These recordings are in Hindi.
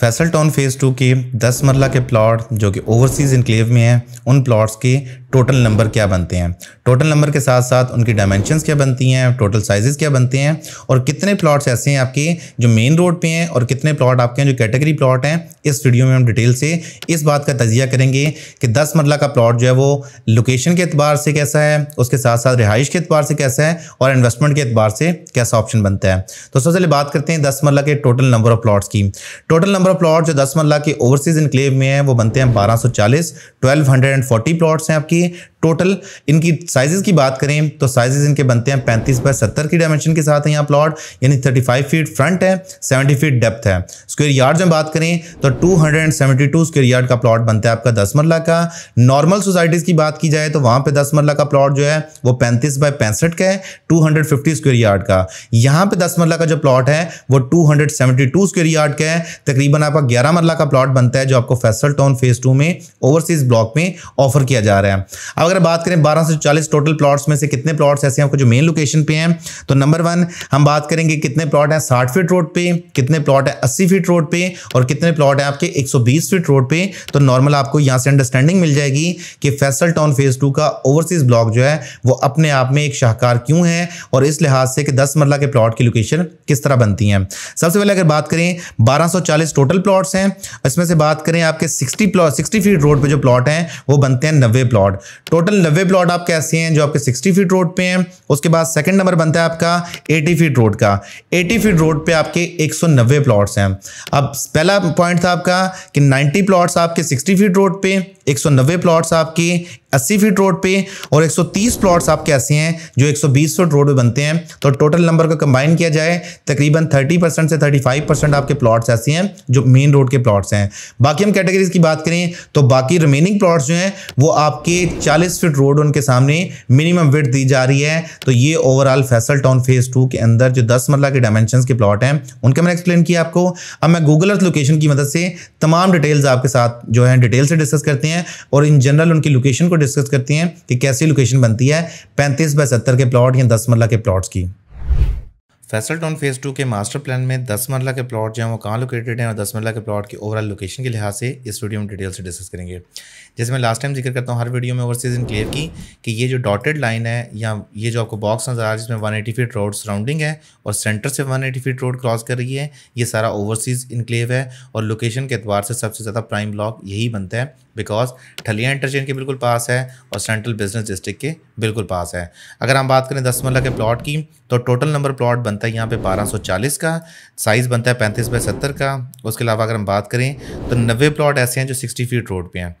फैसल टाउन फेज़ टू के दस मरला के प्लॉट जो कि ओवरसीज़ इनक्लेव में हैं उन प्लॉट्स के टोटल नंबर क्या बनते हैं टोटल नंबर के साथ साथ उनकी डायमेंशन क्या बनती हैं टोटल साइजेस क्या बनते हैं और कितने प्लॉट्स ऐसे हैं आपके जो मेन रोड पे हैं और कितने प्लॉट आपके हैं जो कैटेगरी प्लॉट हैं इस वीडियो में हम डिटेल से इस बात का तजिया करेंगे कि दस मरला का प्लॉट जो है वो लोकेशन के अतबार से कैसा है उसके साथ साथ रिहाइश के अतबार से कैसा है और इन्वेस्टमेंट के अतबार से कैसा ऑप्शन बनता है तो सबसे पहले बात करते हैं दस मरला के टोटल नंबर ऑफ प्लाट्स की total number number of plot जो दस मरला के ओवरसीज इनक्लेव में है वो बनते हैं 1240 1240 प्लॉट्स हैं आपकी टोटल इनकी साइजेस की बात करें तो साइजेस इनके बनते हैं 35 बाय 70 की डायमेंशन के साथ है यहाँ प्लॉट यानी 35 फीट फ्रंट है 70 फीट डेप्थ है स्क्वेयर यार्ड में बात करें तो 272 स्क्वेयर यार्ड का प्लॉट बनता है आपका दस मरला का नॉर्मल सोसाइटीज़ की बात की जाए तो वहाँ पर दस मरला का प्लॉट जो है वो पैंतीस बाय पैंसठ का है टू स्क्वेयर यार्ड का यहाँ पर दस मरला का जो प्लॉट है वो टू स्क्वेयर यार्ड का है तकरीबन तकरीबन आपका ग्यारह मरला का प्लॉट बनता है जो आपको फैसल टाउन फेज टू में ओवरसीज ब्लॉक में ऑफर किया जा रहा है अब अगर बात करें बारह से चालीस टोटल प्लॉट्स में से कितने प्लॉट्स ऐसे आपको जो मेन लोकेशन पे हैं तो नंबर वन हम बात करेंगे कितने प्लॉट हैं साठ फीट रोड पे कितने प्लॉट है अस्सी फीट रोड पे और कितने प्लॉट हैं आपके एक फीट रोड पे तो नॉर्मल आपको यहाँ से अंडरस्टैंडिंग मिल जाएगी कि फैसल टाउन फेज टू का ओवरसीज ब्लॉक जो है वो अपने आप में एक शाहकार क्यों है और इस लिहाज से कि दस मरला के प्लॉट की लोकेशन किस तरह बनती है सबसे पहले अगर बात करें बारह टोटल टोटल प्लॉट्स हैं इसमें से बात करें आपके 60 प्लॉट 60 फीट रोड पे जो प्लॉट हैं वो बनते हैं नब्बे प्लॉट टोटल नब्बे प्लॉट आप कैसे हैं जो आपके 60 फीट रोड पे हैं उसके बाद सेकंड नंबर बनता है आपका 80 फीट रोड का 80 फीट रोड पे आपके 190 प्लॉट्स हैं अब पहला पॉइंट था आपका कि 90 प्लॉट्स आपके 60 फीट रोड पे 190 प्लॉट्स आपके 80 फीट रोड पे और 130 प्लॉट्स आपके ऐसे हैं जो 120 फीट रोड पे बनते हैं तो टोटल नंबर का कंबाइन किया जाए तकरीबन 30 परसेंट से 35 परसेंट आपके प्लॉट्स ऐसे हैं जो मेन रोड के प्लॉट्स हैं बाकी हम कैटेगरीज की बात करें तो बाकी रिमेनिंग प्लॉट्स जो हैं वो आपके 40 फीट रोड उनके सामने मिनिमम विथ दी जा रही है तो ये overall Faisal town phase two के अंदर जो दस मरला के डायमेंशन के प्लॉट हैं उनके मैंने एक्सप्लेन किया आपको अब मैं गूगल अर्थ लोकेशन की मदद से तमाम डिटेल्स आपके साथ जो है डिटेल से डिस्कस करते हैं और इन जनरल उनकी लोकेशन को डिस्कस करती हैं कि कैसी लोकेशन बनती है पैंतीस बाय सत्तर के प्लॉट या दस मरला के प्लॉट्स की फैसल टाउन फेज़ टू के मास्टर प्लान में दस मरला के प्लॉट जो हैं वो कहाँ लोकेटेड हैं और दस मरला के प्लॉट की ओवरऑल लोकेशन के लिहाज से इस वीडियो में डिटेल से डिस्कस करेंगे जैसे मैं लास्ट टाइम जिक्र करता हूँ हर वीडियो में ओवरसीज क्लियर की कि ये जो डॉटेड लाइन है या ये जो आपको बॉक्स नजर आ रहा है जिसमें one eighty feet road surrounding है और सेंटर से one eighty feet road cross कर रही है ये सारा ओवरसीज़ इनक्लेव है और लोकेशन के अतबार से सबसे ज़्यादा प्राइम ब्लॉक यही बनता है बिकॉज ठलिया इंटरचेंज के बिल्कुल पास है और सेंट्रल बिजनेस डिस्ट्रिक्ट के बिल्कुल पास है अगर हम बात करें दस मरला के प्लाट की तो टोटल नंबर प्लाट बनता है यहाँ पे 1240 का साइज़ बनता है पैंतीस बाई सत्तर का उसके अलावा अगर हम बात करें तो नब्बे प्लॉट ऐसे हैं जो 60 फीट रोड पे हैं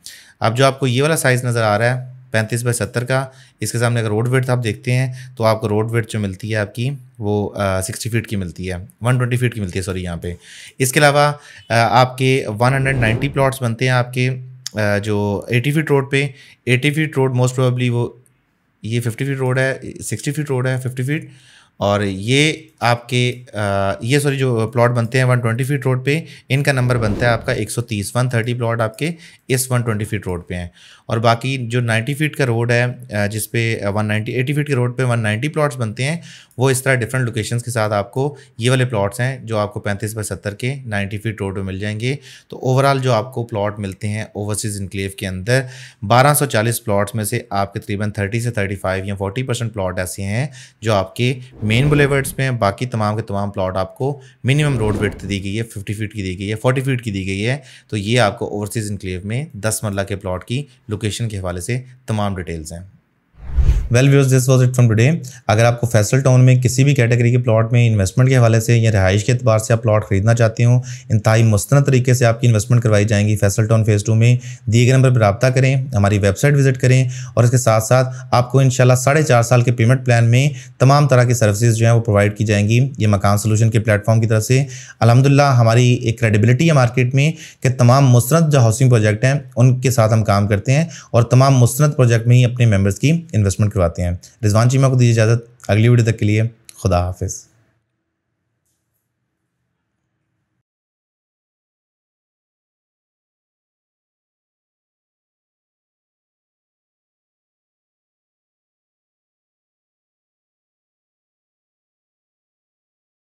अब जो आपको ये वाला साइज़ नज़र आ रहा है पैंतीस बाई सत्तर का इसके सामने अगर रोड वेट आप देखते हैं तो आपको रोड वेट जो मिलती है आपकी वो सिक्सटी फीट की मिलती है वन ट्वेंटी फीट की मिलती है सॉरी यहाँ पर इसके अलावा आपके वन हंड्रेड बनते हैं आपके जो एटी फीट रोड पर eighty feet road most probably वो ये 50 फीट रोड है 60 फीट रोड है 50 फीट और ये आपके आ, ये सॉरी जो प्लॉट बनते हैं 120 फीट रोड पे इनका नंबर बनता है आपका 130 130 प्लॉट आपके इस 120 फीट रोड पे हैं और बाकी जो 90 फीट का रोड है जिस पे 190 80 फीट के रोड पे 190 प्लॉट्स बनते हैं वो इस तरह डिफरेंट लोकेशंस के साथ आपको ये वाले प्लॉट्स हैं जो आपको पैंतीस बाई सत्तर के नाइन्टी फीट रोड पर मिल जाएंगे तो ओवरऑल जो आपको प्लॉट मिलते हैं ओवरसीज़ इनक्लेव के अंदर बारह प्लॉट्स में से आपके तकरीबन थर्टी से थर्टी या फोर्टी प्लॉट ऐसे हैं जो आपके मेन बुलेवर्ड्स में बाकी तमाम के तमाम प्लॉट आपको मिनिमम रोड वेट दी गई है फिफ्टी फीट की दी गई है फोर्टी फीट की दी गई है तो ये आपको ओवरसीज़ इनक्लेव में दस मरला के प्लॉट की लोकेशन के हवाले से तमाम डिटेल्स हैं well views this was it from today अगर आपको फैसल टाउन में किसी भी कैटेगरी के प्लॉट में इन्वेस्टमेंट के हवाले से या रहाइश के अतबार से आप प्लॉट खरीदना चाहते हो इंतहाई मुस्तर तरीके से आपकी इन्वेस्टमेंट करवाई जाएंगी फैसल टाउन फेज़ टू में दिए गए नंबर पर रबा करें हमारी वेबसाइट विजिट करें और इसके साथ साथ आपको इन शाला साढ़े चार साल के पेमेंट प्लान में तमाम तरह की सर्विसज जो हैं वो प्रोवाइड की जाएंगी ये मकान सोलूशन के प्लेटफॉर्म की तरफ से अलहमदिल्ला हमारी एक क्रेडिबिलिटी है मार्केट में कि तमाम मुस्त जो हाउसिंग प्रोजेक्ट हैं उनके साथ हम काम करते हैं और तमाम मुस्त प्रोजेक्ट में ही अपने मेम्बर्स की इन्वेस्टमेंट करवाते हैं रिजवान जी मैं आपको दीजिए इजाज़त अगली वीडियो तक के लिए खुदा हाफिज़